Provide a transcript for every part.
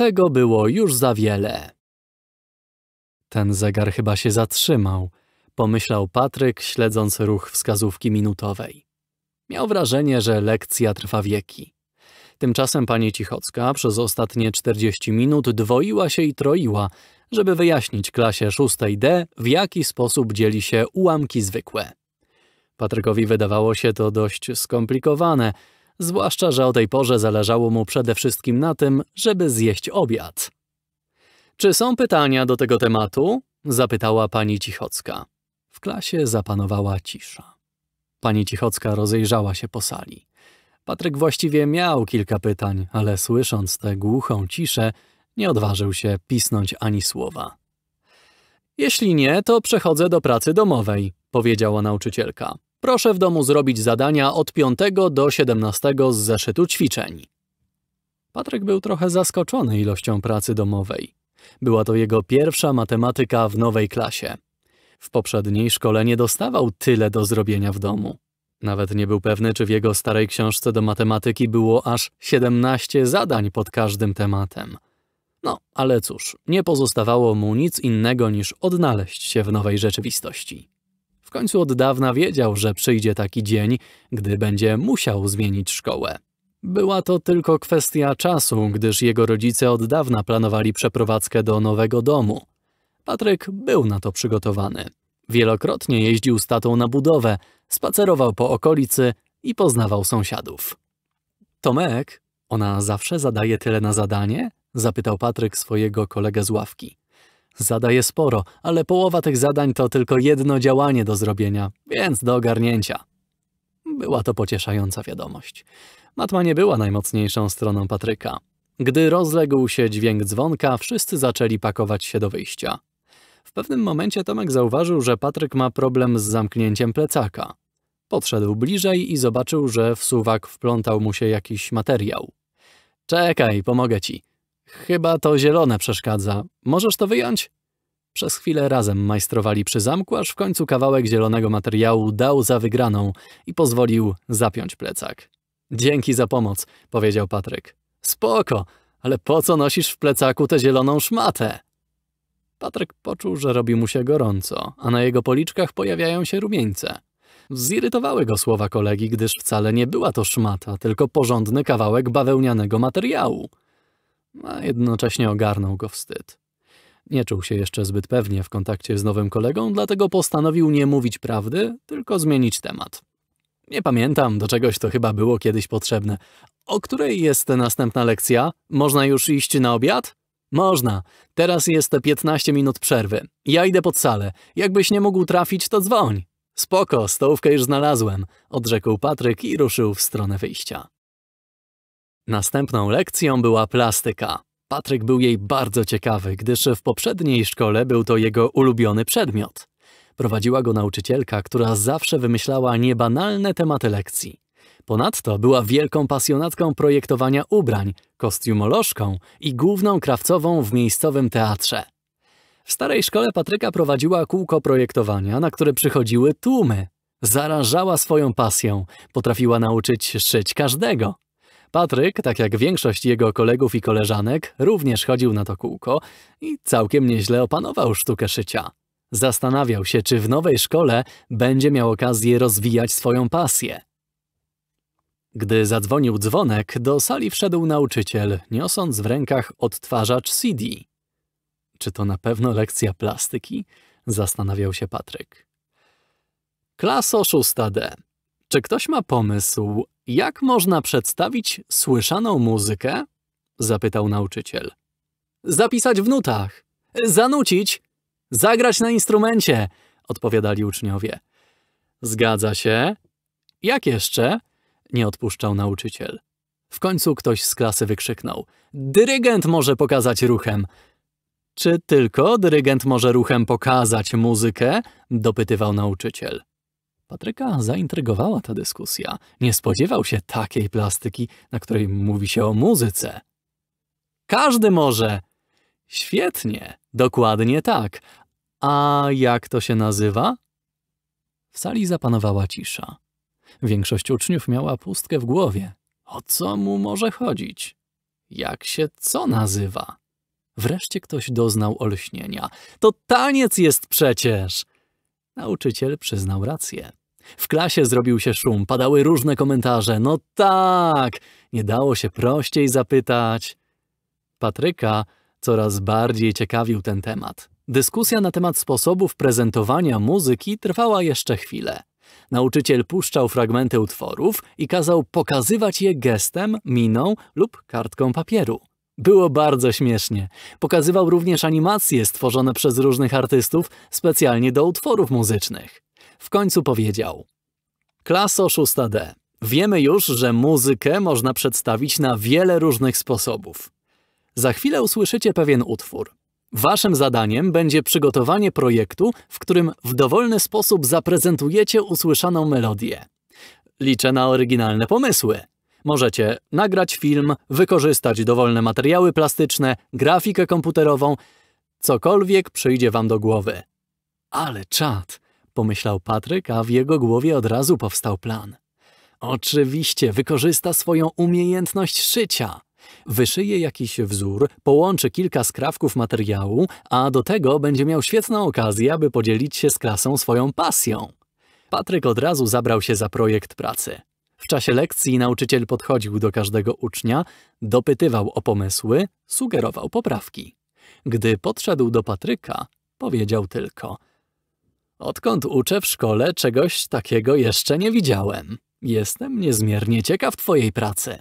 Tego było już za wiele. Ten zegar chyba się zatrzymał, pomyślał Patryk, śledząc ruch wskazówki minutowej. Miał wrażenie, że lekcja trwa wieki. Tymczasem pani Cichocka przez ostatnie 40 minut dwoiła się i troiła, żeby wyjaśnić klasie 6D, w jaki sposób dzieli się ułamki zwykłe. Patrykowi wydawało się to dość skomplikowane, zwłaszcza że o tej porze zależało mu przede wszystkim na tym, żeby zjeść obiad. Czy są pytania do tego tematu? zapytała pani Cichocka. W klasie zapanowała cisza. Pani Cichocka rozejrzała się po sali. Patryk właściwie miał kilka pytań, ale słysząc tę głuchą ciszę, nie odważył się pisnąć ani słowa. Jeśli nie, to przechodzę do pracy domowej, powiedziała nauczycielka. Proszę w domu zrobić zadania od 5 do 17 z zeszytu ćwiczeń. Patryk był trochę zaskoczony ilością pracy domowej. Była to jego pierwsza matematyka w nowej klasie. W poprzedniej szkole nie dostawał tyle do zrobienia w domu. Nawet nie był pewny, czy w jego starej książce do matematyki było aż 17 zadań pod każdym tematem. No, ale cóż, nie pozostawało mu nic innego niż odnaleźć się w nowej rzeczywistości. W końcu od dawna wiedział, że przyjdzie taki dzień, gdy będzie musiał zmienić szkołę. Była to tylko kwestia czasu, gdyż jego rodzice od dawna planowali przeprowadzkę do nowego domu. Patryk był na to przygotowany. Wielokrotnie jeździł z tatą na budowę, spacerował po okolicy i poznawał sąsiadów. Tomek, ona zawsze zadaje tyle na zadanie? Zapytał Patryk swojego kolegę z ławki. Zadaje sporo, ale połowa tych zadań to tylko jedno działanie do zrobienia, więc do ogarnięcia. Była to pocieszająca wiadomość. Matma nie była najmocniejszą stroną Patryka. Gdy rozległ się dźwięk dzwonka, wszyscy zaczęli pakować się do wyjścia. W pewnym momencie Tomek zauważył, że Patryk ma problem z zamknięciem plecaka. Podszedł bliżej i zobaczył, że w suwak wplątał mu się jakiś materiał. Czekaj, pomogę ci. Chyba to zielone przeszkadza. Możesz to wyjąć? Przez chwilę razem majstrowali przy zamku, aż w końcu kawałek zielonego materiału dał za wygraną i pozwolił zapiąć plecak. Dzięki za pomoc, powiedział Patryk. Spoko, ale po co nosisz w plecaku tę zieloną szmatę? Patryk poczuł, że robi mu się gorąco, a na jego policzkach pojawiają się rumieńce. Zirytowały go słowa kolegi, gdyż wcale nie była to szmata, tylko porządny kawałek bawełnianego materiału a jednocześnie ogarnął go wstyd. Nie czuł się jeszcze zbyt pewnie w kontakcie z nowym kolegą, dlatego postanowił nie mówić prawdy, tylko zmienić temat. Nie pamiętam, do czegoś to chyba było kiedyś potrzebne. O której jest następna lekcja? Można już iść na obiad? Można. Teraz jest 15 minut przerwy. Ja idę pod salę. Jakbyś nie mógł trafić, to dzwoń. Spoko, stołówkę już znalazłem, odrzekł Patryk i ruszył w stronę wyjścia. Następną lekcją była plastyka. Patryk był jej bardzo ciekawy, gdyż w poprzedniej szkole był to jego ulubiony przedmiot. Prowadziła go nauczycielka, która zawsze wymyślała niebanalne tematy lekcji. Ponadto była wielką pasjonatką projektowania ubrań, kostiumolożką i główną krawcową w miejscowym teatrze. W starej szkole Patryka prowadziła kółko projektowania, na które przychodziły tłumy. Zarażała swoją pasją, potrafiła nauczyć szyć każdego. Patryk, tak jak większość jego kolegów i koleżanek, również chodził na to kółko i całkiem nieźle opanował sztukę szycia. Zastanawiał się, czy w nowej szkole będzie miał okazję rozwijać swoją pasję. Gdy zadzwonił dzwonek, do sali wszedł nauczyciel, niosąc w rękach odtwarzacz CD. Czy to na pewno lekcja plastyki? Zastanawiał się Patryk. Klaso 6D. Czy ktoś ma pomysł, jak można przedstawić słyszaną muzykę? zapytał nauczyciel. Zapisać w nutach, zanucić, zagrać na instrumencie, odpowiadali uczniowie. Zgadza się. Jak jeszcze? nie odpuszczał nauczyciel. W końcu ktoś z klasy wykrzyknął: Dyrygent może pokazać ruchem. Czy tylko dyrygent może ruchem pokazać muzykę? dopytywał nauczyciel. Patryka zaintrygowała ta dyskusja. Nie spodziewał się takiej plastyki, na której mówi się o muzyce. Każdy może! Świetnie, dokładnie tak. A jak to się nazywa? W sali zapanowała cisza. Większość uczniów miała pustkę w głowie. O co mu może chodzić? Jak się co nazywa? Wreszcie ktoś doznał olśnienia. To taniec jest przecież! Nauczyciel przyznał rację. W klasie zrobił się szum, padały różne komentarze. No tak, nie dało się prościej zapytać. Patryka coraz bardziej ciekawił ten temat. Dyskusja na temat sposobów prezentowania muzyki trwała jeszcze chwilę. Nauczyciel puszczał fragmenty utworów i kazał pokazywać je gestem, miną lub kartką papieru. Było bardzo śmiesznie. Pokazywał również animacje stworzone przez różnych artystów specjalnie do utworów muzycznych. W końcu powiedział: Klaso 6D. Wiemy już, że muzykę można przedstawić na wiele różnych sposobów. Za chwilę usłyszycie pewien utwór. Waszym zadaniem będzie przygotowanie projektu, w którym w dowolny sposób zaprezentujecie usłyszaną melodię. Liczę na oryginalne pomysły. Możecie nagrać film, wykorzystać dowolne materiały plastyczne, grafikę komputerową, cokolwiek przyjdzie wam do głowy. Ale czad! pomyślał Patryk, a w jego głowie od razu powstał plan. Oczywiście wykorzysta swoją umiejętność szycia. Wyszyje jakiś wzór, połączy kilka skrawków materiału, a do tego będzie miał świetną okazję, aby podzielić się z klasą swoją pasją. Patryk od razu zabrał się za projekt pracy. W czasie lekcji nauczyciel podchodził do każdego ucznia, dopytywał o pomysły, sugerował poprawki. Gdy podszedł do Patryka, powiedział tylko – Odkąd uczę w szkole, czegoś takiego jeszcze nie widziałem. Jestem niezmiernie ciekaw twojej pracy.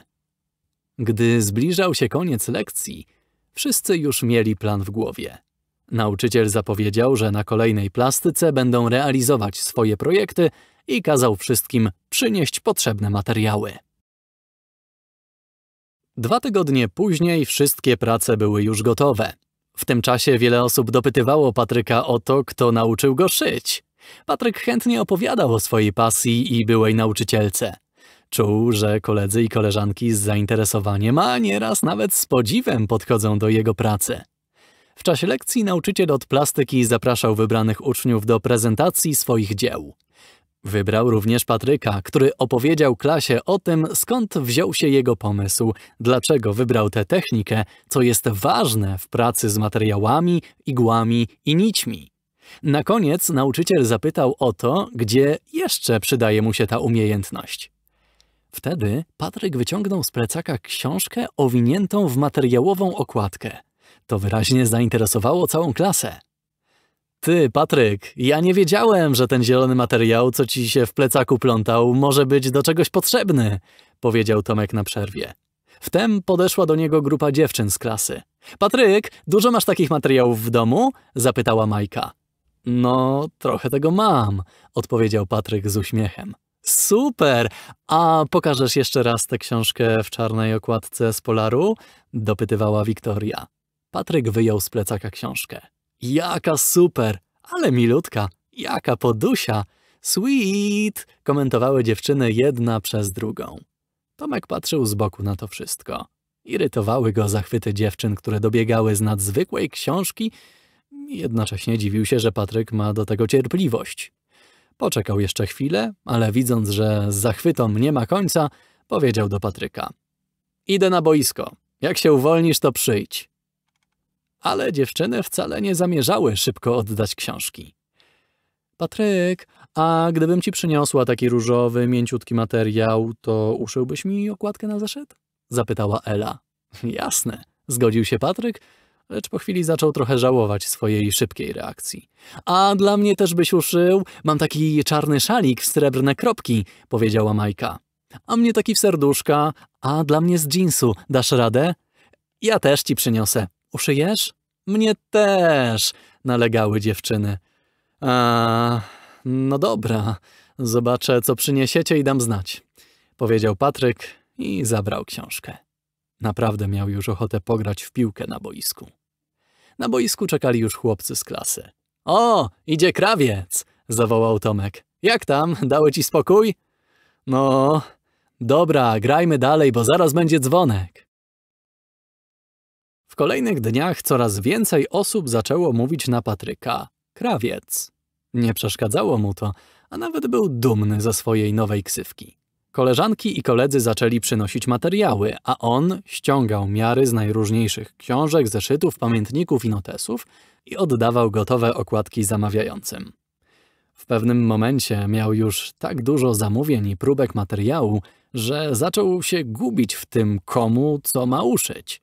Gdy zbliżał się koniec lekcji, wszyscy już mieli plan w głowie. Nauczyciel zapowiedział, że na kolejnej plastyce będą realizować swoje projekty i kazał wszystkim przynieść potrzebne materiały. Dwa tygodnie później wszystkie prace były już gotowe. W tym czasie wiele osób dopytywało Patryka o to, kto nauczył go szyć. Patryk chętnie opowiadał o swojej pasji i byłej nauczycielce. Czuł, że koledzy i koleżanki z zainteresowaniem, a nieraz nawet z podziwem podchodzą do jego pracy. W czasie lekcji nauczyciel od plastyki zapraszał wybranych uczniów do prezentacji swoich dzieł. Wybrał również Patryka, który opowiedział klasie o tym, skąd wziął się jego pomysł, dlaczego wybrał tę technikę, co jest ważne w pracy z materiałami, igłami i nićmi. Na koniec nauczyciel zapytał o to, gdzie jeszcze przydaje mu się ta umiejętność. Wtedy Patryk wyciągnął z plecaka książkę owiniętą w materiałową okładkę. To wyraźnie zainteresowało całą klasę. Ty, Patryk, ja nie wiedziałem, że ten zielony materiał, co ci się w plecaku plątał, może być do czegoś potrzebny, powiedział Tomek na przerwie. Wtem podeszła do niego grupa dziewczyn z klasy. Patryk, dużo masz takich materiałów w domu? zapytała Majka. No, trochę tego mam, odpowiedział Patryk z uśmiechem. Super! A pokażesz jeszcze raz tę książkę w czarnej okładce z Polaru? dopytywała Wiktoria. Patryk wyjął z plecaka książkę. Jaka super, ale milutka, jaka podusia. Sweet, komentowały dziewczyny jedna przez drugą. Tomek patrzył z boku na to wszystko. Irytowały go zachwyty dziewczyn, które dobiegały z nadzwykłej książki. Jednocześnie dziwił się, że Patryk ma do tego cierpliwość. Poczekał jeszcze chwilę, ale widząc, że z zachwytom nie ma końca, powiedział do Patryka. Idę na boisko. Jak się uwolnisz, to przyjdź ale dziewczyny wcale nie zamierzały szybko oddać książki. Patryk, a gdybym ci przyniosła taki różowy, mięciutki materiał, to uszyłbyś mi okładkę na zeszyt? Zapytała Ela. Jasne, zgodził się Patryk, lecz po chwili zaczął trochę żałować swojej szybkiej reakcji. A dla mnie też byś uszył? Mam taki czarny szalik w srebrne kropki, powiedziała Majka. A mnie taki w serduszka, a dla mnie z dżinsu. Dasz radę? Ja też ci przyniosę, Uszyjesz? Mnie też, nalegały dziewczyny. A, no dobra, zobaczę, co przyniesiecie i dam znać, powiedział Patryk i zabrał książkę. Naprawdę miał już ochotę pograć w piłkę na boisku. Na boisku czekali już chłopcy z klasy. O, idzie krawiec! zawołał Tomek. Jak tam? Dały ci spokój? No, dobra, grajmy dalej, bo zaraz będzie dzwonek kolejnych dniach coraz więcej osób zaczęło mówić na Patryka krawiec. Nie przeszkadzało mu to, a nawet był dumny ze swojej nowej ksywki. Koleżanki i koledzy zaczęli przynosić materiały, a on ściągał miary z najróżniejszych książek, zeszytów, pamiętników i notesów i oddawał gotowe okładki zamawiającym. W pewnym momencie miał już tak dużo zamówień i próbek materiału, że zaczął się gubić w tym komu co ma uszyć.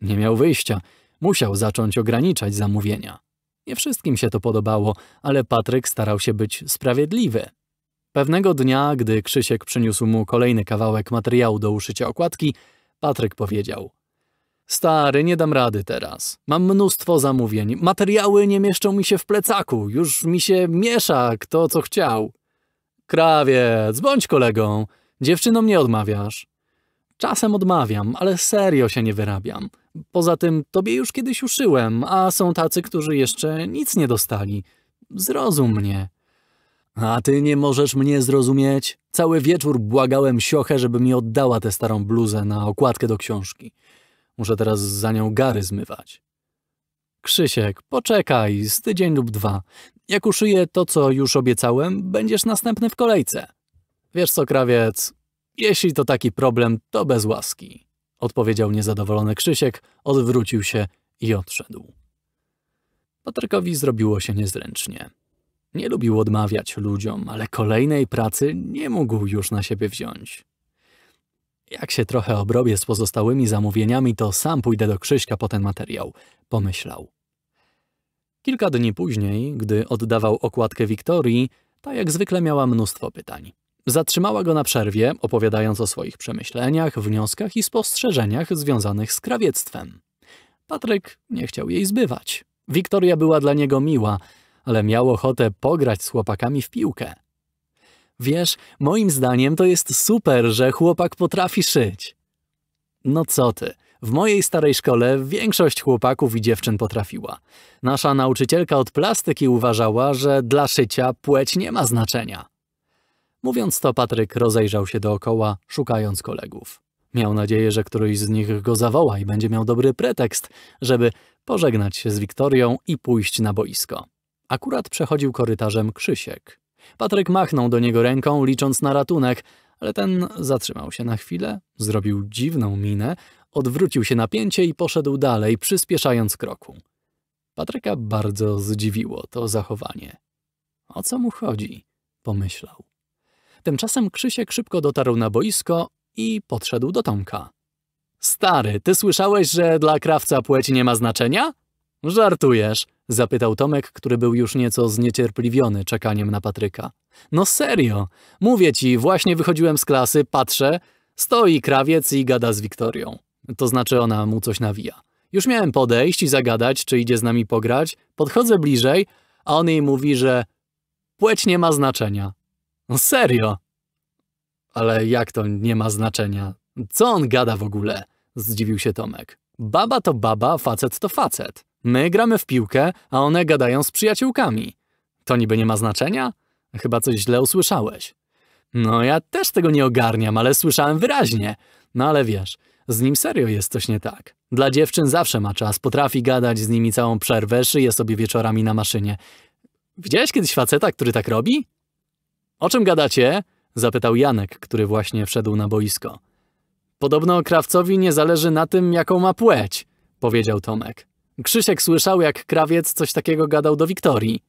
Nie miał wyjścia, musiał zacząć ograniczać zamówienia. Nie wszystkim się to podobało, ale Patryk starał się być sprawiedliwy. Pewnego dnia, gdy Krzysiek przyniósł mu kolejny kawałek materiału do uszycia okładki, Patryk powiedział Stary, nie dam rady teraz. Mam mnóstwo zamówień. Materiały nie mieszczą mi się w plecaku. Już mi się miesza kto co chciał. Krawiec, bądź kolegą. Dziewczyno, nie odmawiasz. Czasem odmawiam, ale serio się nie wyrabiam. Poza tym tobie już kiedyś uszyłem, a są tacy, którzy jeszcze nic nie dostali. Zrozum mnie. A ty nie możesz mnie zrozumieć? Cały wieczór błagałem siochę, żeby mi oddała tę starą bluzę na okładkę do książki. Muszę teraz za nią gary zmywać. Krzysiek, poczekaj, z tydzień lub dwa. Jak uszyję to, co już obiecałem, będziesz następny w kolejce. Wiesz co, krawiec, jeśli to taki problem, to bez łaski odpowiedział niezadowolony Krzysiek, odwrócił się i odszedł. Patrykowi zrobiło się niezręcznie. Nie lubił odmawiać ludziom, ale kolejnej pracy nie mógł już na siebie wziąć. Jak się trochę obrobię z pozostałymi zamówieniami, to sam pójdę do Krzyśka po ten materiał, pomyślał. Kilka dni później, gdy oddawał okładkę Wiktorii, ta jak zwykle miała mnóstwo pytań. Zatrzymała go na przerwie, opowiadając o swoich przemyśleniach, wnioskach i spostrzeżeniach związanych z krawiectwem. Patryk nie chciał jej zbywać. Wiktoria była dla niego miła, ale miał ochotę pograć z chłopakami w piłkę. Wiesz, moim zdaniem to jest super, że chłopak potrafi szyć. No co ty, w mojej starej szkole większość chłopaków i dziewczyn potrafiła. Nasza nauczycielka od plastyki uważała, że dla szycia płeć nie ma znaczenia. Mówiąc to, Patryk rozejrzał się dookoła, szukając kolegów. Miał nadzieję, że któryś z nich go zawoła i będzie miał dobry pretekst, żeby pożegnać się z Wiktorią i pójść na boisko. Akurat przechodził korytarzem Krzysiek. Patryk machnął do niego ręką, licząc na ratunek, ale ten zatrzymał się na chwilę, zrobił dziwną minę, odwrócił się na pięcie i poszedł dalej, przyspieszając kroku. Patryka bardzo zdziwiło to zachowanie. O co mu chodzi? pomyślał. Tymczasem Krzysiek szybko dotarł na boisko i podszedł do Tomka. Stary, ty słyszałeś, że dla krawca płeć nie ma znaczenia? Żartujesz, zapytał Tomek, który był już nieco zniecierpliwiony czekaniem na Patryka. No serio, mówię ci, właśnie wychodziłem z klasy, patrzę, stoi krawiec i gada z Wiktorią. To znaczy ona mu coś nawija. Już miałem podejść i zagadać, czy idzie z nami pograć, podchodzę bliżej, a on jej mówi, że płeć nie ma znaczenia. No serio? Ale jak to nie ma znaczenia? Co on gada w ogóle? Zdziwił się Tomek. Baba to baba, facet to facet. My gramy w piłkę, a one gadają z przyjaciółkami. To niby nie ma znaczenia? Chyba coś źle usłyszałeś. No ja też tego nie ogarniam, ale słyszałem wyraźnie. No ale wiesz, z nim serio jest coś nie tak. Dla dziewczyn zawsze ma czas, potrafi gadać z nimi całą przerwę, szyje sobie wieczorami na maszynie. Widziałeś kiedyś faceta, który tak robi? O czym gadacie? zapytał Janek, który właśnie wszedł na boisko. Podobno krawcowi nie zależy na tym, jaką ma płeć, powiedział Tomek. Krzysiek słyszał, jak krawiec coś takiego gadał do Wiktorii.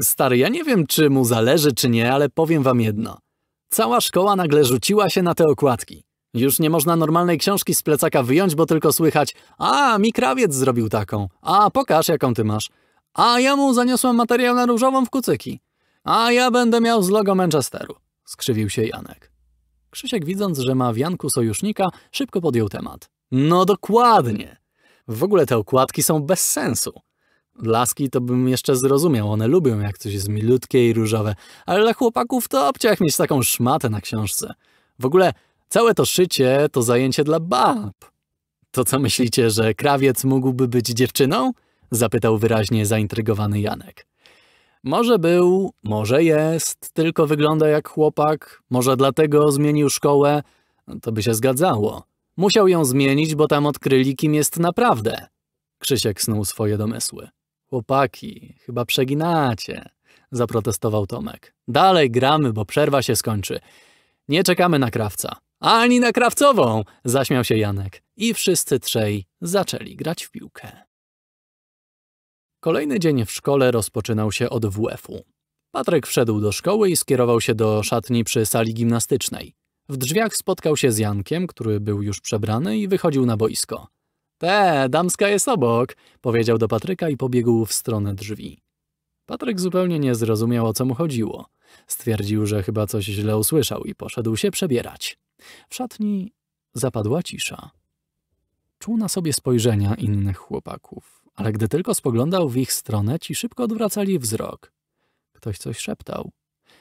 Stary, ja nie wiem, czy mu zależy, czy nie, ale powiem wam jedno. Cała szkoła nagle rzuciła się na te okładki. Już nie można normalnej książki z plecaka wyjąć, bo tylko słychać A, mi krawiec zrobił taką. A, pokaż, jaką ty masz. A, ja mu zaniosłam materiał na różową w kucyki. A ja będę miał z logo Manchesteru, skrzywił się Janek. Krzysiek widząc, że ma wianku sojusznika, szybko podjął temat. No dokładnie. W ogóle te okładki są bez sensu. Laski to bym jeszcze zrozumiał, one lubią jak coś jest milutkie i różowe, ale dla chłopaków to obciach mieć taką szmatę na książce. W ogóle całe to szycie to zajęcie dla bab. To co myślicie, że krawiec mógłby być dziewczyną? Zapytał wyraźnie zaintrygowany Janek. Może był, może jest, tylko wygląda jak chłopak, może dlatego zmienił szkołę. To by się zgadzało. Musiał ją zmienić, bo tam odkryli, kim jest naprawdę. Krzysiek snuł swoje domysły. Chłopaki, chyba przeginacie, zaprotestował Tomek. Dalej gramy, bo przerwa się skończy. Nie czekamy na krawca. Ani na krawcową, zaśmiał się Janek. I wszyscy trzej zaczęli grać w piłkę. Kolejny dzień w szkole rozpoczynał się od WF-u. Patryk wszedł do szkoły i skierował się do szatni przy sali gimnastycznej. W drzwiach spotkał się z Jankiem, który był już przebrany i wychodził na boisko. Te, damska jest obok, powiedział do Patryka i pobiegł w stronę drzwi. Patryk zupełnie nie zrozumiał, o co mu chodziło. Stwierdził, że chyba coś źle usłyszał i poszedł się przebierać. W szatni zapadła cisza. Czuł na sobie spojrzenia innych chłopaków ale gdy tylko spoglądał w ich stronę, ci szybko odwracali wzrok. Ktoś coś szeptał.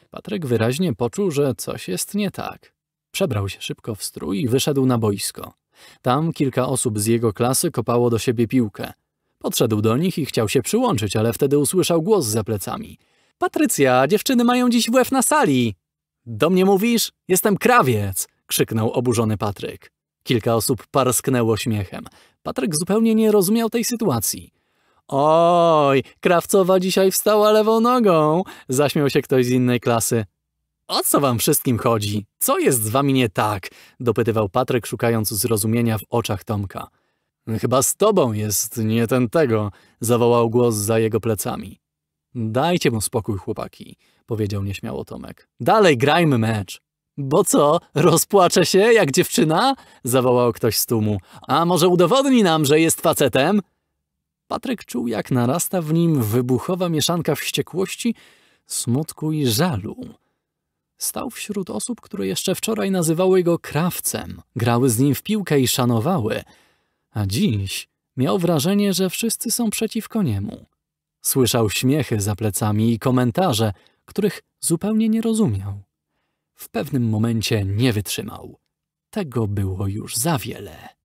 Patryk wyraźnie poczuł, że coś jest nie tak. Przebrał się szybko w strój i wyszedł na boisko. Tam kilka osób z jego klasy kopało do siebie piłkę. Podszedł do nich i chciał się przyłączyć, ale wtedy usłyszał głos za plecami. Patrycja, dziewczyny mają dziś WF na sali! Do mnie mówisz? Jestem krawiec! krzyknął oburzony Patryk. Kilka osób parsknęło śmiechem. Patryk zupełnie nie rozumiał tej sytuacji. Oj, Krawcowa dzisiaj wstała lewą nogą, zaśmiał się ktoś z innej klasy. O co wam wszystkim chodzi? Co jest z wami nie tak? dopytywał Patryk, szukając zrozumienia w oczach Tomka. Chyba z tobą jest nie ten tego, zawołał głos za jego plecami. Dajcie mu spokój, chłopaki, powiedział nieśmiało Tomek. Dalej grajmy mecz. Bo co, rozpłacze się jak dziewczyna? zawołał ktoś z tłumu. A może udowodni nam, że jest facetem? Patryk czuł, jak narasta w nim wybuchowa mieszanka wściekłości, smutku i żalu. Stał wśród osób, które jeszcze wczoraj nazywały go krawcem, grały z nim w piłkę i szanowały, a dziś miał wrażenie, że wszyscy są przeciwko niemu. Słyszał śmiechy za plecami i komentarze, których zupełnie nie rozumiał w pewnym momencie nie wytrzymał. Tego było już za wiele.